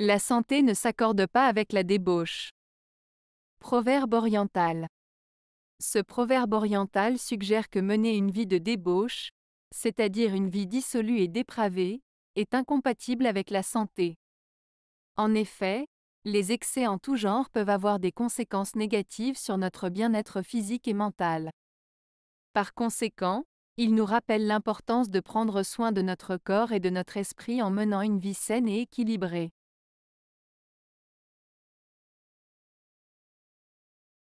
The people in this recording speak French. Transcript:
La santé ne s'accorde pas avec la débauche. Proverbe oriental. Ce proverbe oriental suggère que mener une vie de débauche, c'est-à-dire une vie dissolue et dépravée, est incompatible avec la santé. En effet, les excès en tout genre peuvent avoir des conséquences négatives sur notre bien-être physique et mental. Par conséquent, il nous rappelle l'importance de prendre soin de notre corps et de notre esprit en menant une vie saine et équilibrée.